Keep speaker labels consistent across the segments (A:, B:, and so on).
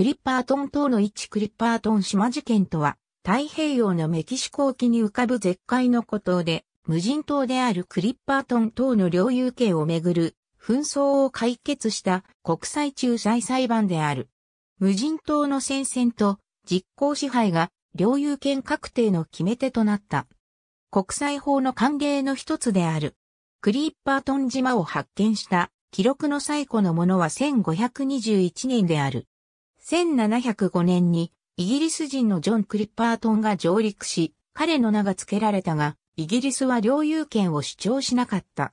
A: クリッパートン島の一クリッパートン島事件とは、太平洋のメキシコ沖に浮かぶ絶海の孤島で、無人島であるクリッパートン島の領有権をめぐる紛争を解決した国際仲裁裁判である。無人島の戦線と実効支配が領有権確定の決め手となった。国際法の歓迎の一つである。クリッパートン島を発見した記録の最古のものは1521年である。1705年にイギリス人のジョン・クリッパートンが上陸し、彼の名が付けられたが、イギリスは領有権を主張しなかった。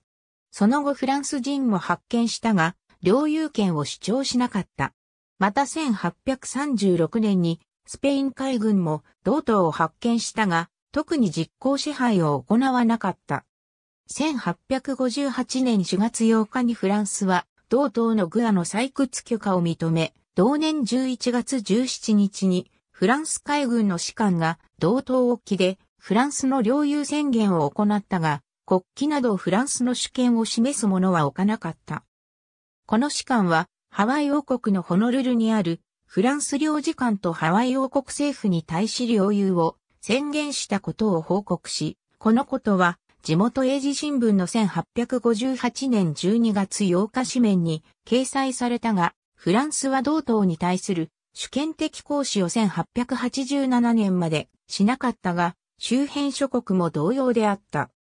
A: その後フランス人も発見したが、領有権を主張しなかった。また1836年にスペイン海軍も同等を発見したが、特に実効支配を行わなかった。1858年4月8日にフランスは同等のグアの採掘許可を認め、同年11月17日にフランス海軍の士官が同等沖でフランスの領有宣言を行ったが、国旗などフランスの主権を示すものは置かなかった。この士官はハワイ王国のホノルルにあるフランス領事館とハワイ王国政府に対し領有を宣言したことを報告し、このことは地元英字新聞の1858年12月8日紙面に掲載されたが、フランスは同等に対する主権的行使を1887年までしなかったが、周辺諸国も同様であった。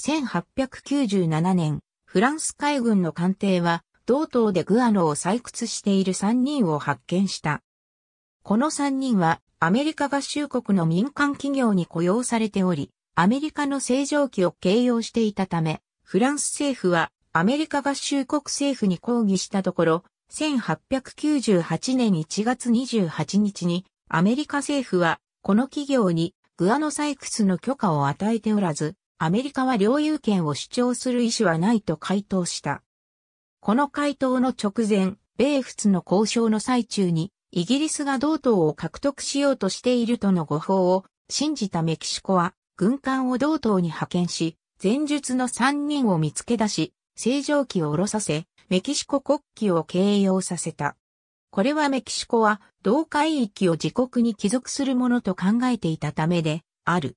A: 1897年、フランス海軍の艦艇は、同等でグアノを採掘している3人を発見した。この3人は、アメリカ合衆国の民間企業に雇用されており、アメリカの正常期を形容していたため、フランス政府はアメリカ合衆国政府に抗議したところ、1898年1月28日にアメリカ政府はこの企業にグアノ採掘の許可を与えておらず、アメリカは領有権を主張する意思はないと回答した。この回答の直前、米仏の交渉の最中に、イギリスが同等を獲得しようとしているとの誤報を信じたメキシコは、軍艦を同等に派遣し、前述の3人を見つけ出し、正常期を下ろさせ、メキシコ国旗を形容させた。これはメキシコは同海域を自国に帰属するものと考えていたためである。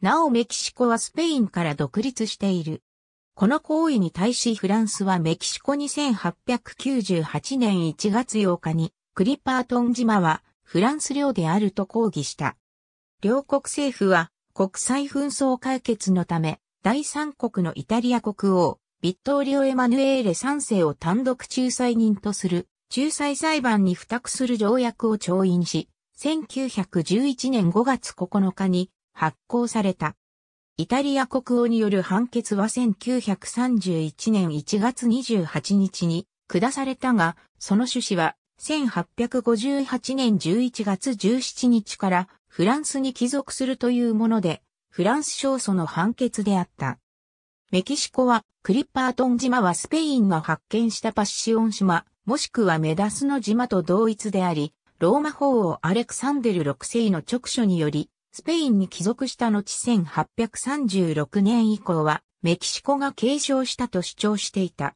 A: なおメキシコはスペインから独立している。この行為に対しフランスはメキシコ2898年1月8日にクリパートン島はフランス領であると抗議した。両国政府は国際紛争解決のため第三国のイタリア国王ビットーリオ・エマヌエーレ3世を単独仲裁人とする、仲裁裁判に付託する条約を調印し、1911年5月9日に発行された。イタリア国王による判決は1931年1月28日に下されたが、その趣旨は1858年11月17日からフランスに帰属するというもので、フランス勝訴の判決であった。メキシコは、クリッパートン島はスペインが発見したパッシオン島、もしくはメダスの島と同一であり、ローマ法王アレクサンデル6世の直書により、スペインに帰属した後1836年以降は、メキシコが継承したと主張していた。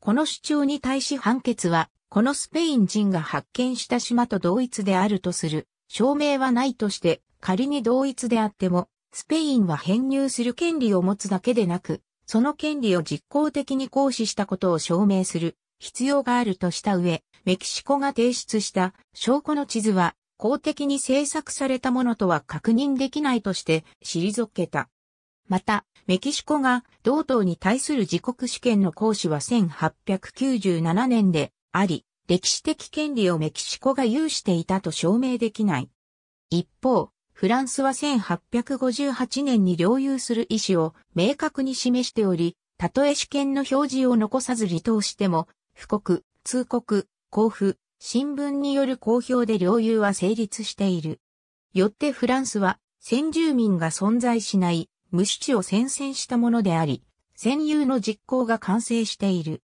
A: この主張に対し判決は、このスペイン人が発見した島と同一であるとする、証明はないとして、仮に同一であっても、スペインは編入する権利を持つだけでなく、その権利を実効的に行使したことを証明する必要があるとした上、メキシコが提出した証拠の地図は公的に制作されたものとは確認できないとして退けた。また、メキシコが同等に対する自国主権の行使は1897年であり、歴史的権利をメキシコが有していたと証明できない。一方、フランスは1858年に領有する意思を明確に示しており、たとえ試験の表示を残さず離党しても、布告、通告、交付、新聞による公表で領有は成立している。よってフランスは先住民が存在しない無視地を宣戦したものであり、占有の実行が完成している。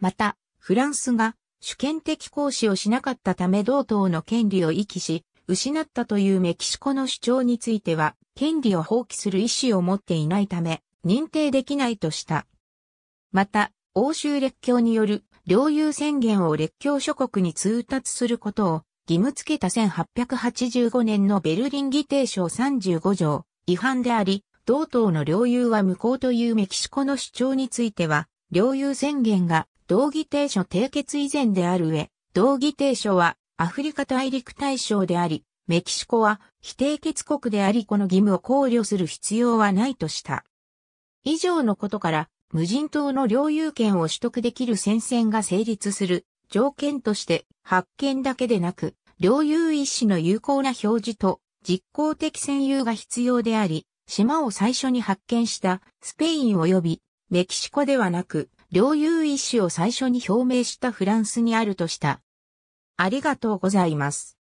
A: また、フランスが主権的行使をしなかったため同等の権利を遺棄し、失ったというメキシコの主張については、権利を放棄する意思を持っていないため、認定できないとした。また、欧州列強による領有宣言を列強諸国に通達することを義務付けた1885年のベルリン議定書35条違反であり、同等の領有は無効というメキシコの主張については、領有宣言が同議定書締結以前である上、同議定書はアフリカ大陸対象であり、メキシコは非締結国でありこの義務を考慮する必要はないとした。以上のことから、無人島の領有権を取得できる戦線が成立する条件として発見だけでなく、領有意思の有効な表示と実効的占有が必要であり、島を最初に発見したスペイン及びメキシコではなく、領有意思を最初に表明したフランスにあるとしたありがとうございます。